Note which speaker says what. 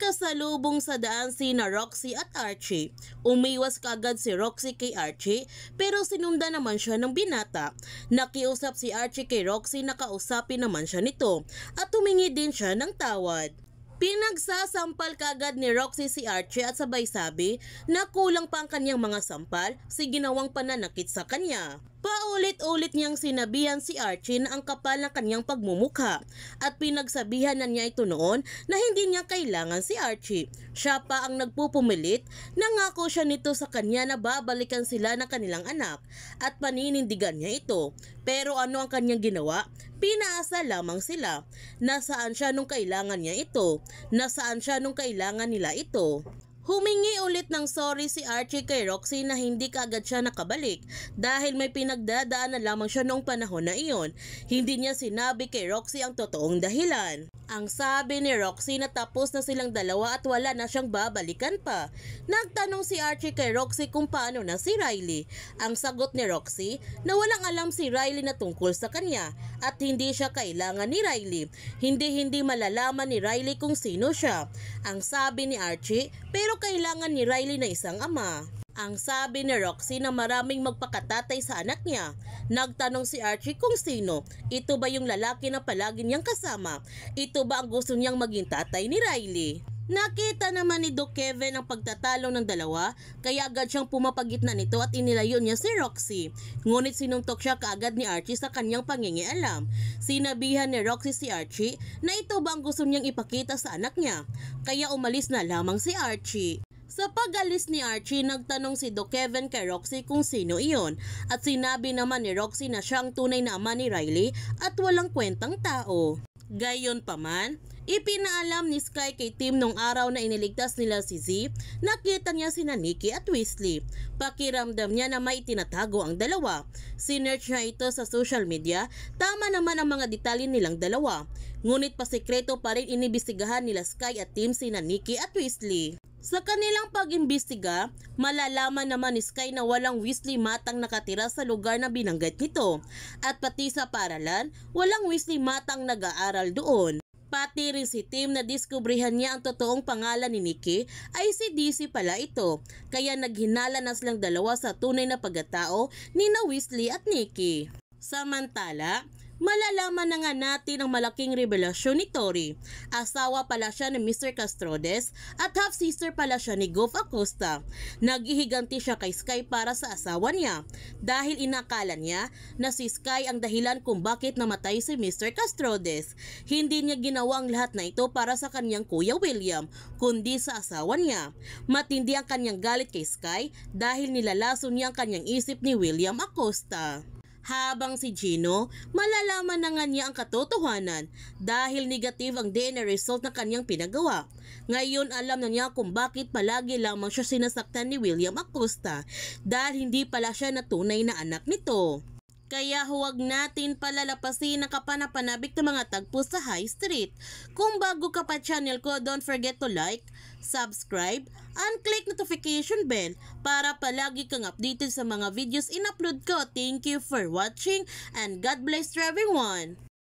Speaker 1: Nagkasalubong sa daan si na Roxy at Archie. Umiwas kagad si Roxy kay Archie pero sinunda naman siya ng binata. Nakiusap si Archie kay Roxy na kausapin naman siya nito at tumingi din siya ng tawad. Pinagsasampal kagad ni Roxy si Archie at sabay sabi na kulang pa ang kanyang mga sampal si ginawang pananakit sa kanya. Paulit-ulit niyang sinabihan si Archie na ang kapal ng kanyang pagmumukha at pinagsabihan na niya ito noon na hindi niya kailangan si Archie. Siya pa ang nagpupumilit, nangako siya nito sa kanya na babalikan sila ng kanilang anak at paninindigan niya ito. Pero ano ang kanyang ginawa? Pinaasa lamang sila. Nasaan siya nung kailangan niya ito? Nasaan siya nung kailangan nila ito? Humingi ulit ng sorry si Archie kay Roxy na hindi kaagad siya nakabalik dahil may pinagdadaan na lamang siya noong panahon na iyon. Hindi niya sinabi kay Roxy ang totoong dahilan. Ang sabi ni Roxy na tapos na silang dalawa at wala na siyang babalikan pa. Nagtanong si Archie kay Roxy kung paano na si Riley. Ang sagot ni Roxy na walang alam si Riley na tungkol sa kanya at hindi siya kailangan ni Riley. Hindi hindi malalaman ni Riley kung sino siya ang sabi ni Archie pero kailangan ni Riley na isang ama. Ang sabi ni Roxy na maraming magpakatatay sa anak niya. Nagtanong si Archie kung sino. Ito ba yung lalaki na palagi niyang kasama? Ito ba ang gusto niyang maging tatay ni Riley? Nakita naman ni Doc Kevin ang pagtatalo ng dalawa kaya agad siyang pumapagitna nito at inilayon niya si Roxy. Ngunit sinuntok siya kaagad ni Archie sa kanyang pangingialam. Sinabihan ni Roxy si Archie na ito ba ang gusto niyang ipakita sa anak niya. Kaya umalis na lamang si Archie. Sa pag-alis ni Archie, nagtanong si Doc Kevin kay Roxy kung sino iyon at sinabi naman ni Roxy na siya ang tunay na ama ni Riley at walang kwentang tao. Gayon paman, ipinaalam ni Sky kay Tim nung araw na iniligtas nila si Z, nakita niya sina Nikki at Weasley. Pakiramdam niya na may tinatago ang dalawa. Sinerch niya ito sa social media, tama naman ang mga detalye nilang dalawa. Ngunit pasikreto pa rin inibisigahan nila Sky at Tim sina Nikki at Weasley. Sa kanilang pag-imbestiga, malalaman naman ni Sky na walang Weasley matang nakatira sa lugar na binanggit nito at pati sa paralan, walang Weasley matang nag-aaral doon. Pati rin si Tim na diskubrihan niya ang totoong pangalan ni Nikki ay si DC pala ito, kaya naghinala na silang dalawa sa tunay na pagkatao ni na Weasley at Nikki. Samantala, malalaman na nga natin ang malaking revelasyon ni Tori. Asawa pala siya ni Mr. Castrodes at half-sister pala siya ni Gov Acosta. Naghihiganti siya kay Sky para sa asawa niya dahil inakala niya na si Sky ang dahilan kung bakit namatay si Mr. Castrodes. Hindi niya ginawa ang lahat na ito para sa kanyang kuya William kundi sa asawa niya. Matindi ang kanyang galit kay Sky dahil nilalason niya ang kanyang isip ni William Acosta. Habang si Gino, malalaman na nga niya ang katotohanan dahil negative ang DNA result na kanyang pinagawa. Ngayon alam na niya kung bakit palagi lamang siya sinasaktan ni William Acosta dahil hindi pala siya na tunay na anak nito. Kaya huwag natin palalapasin ang kapanapanabik ng mga tagpo sa High Street. Kung bago ka pa channel ko, don't forget to like, subscribe, and click notification bell para palagi kang updated sa mga videos in-upload ko. Thank you for watching and God bless everyone!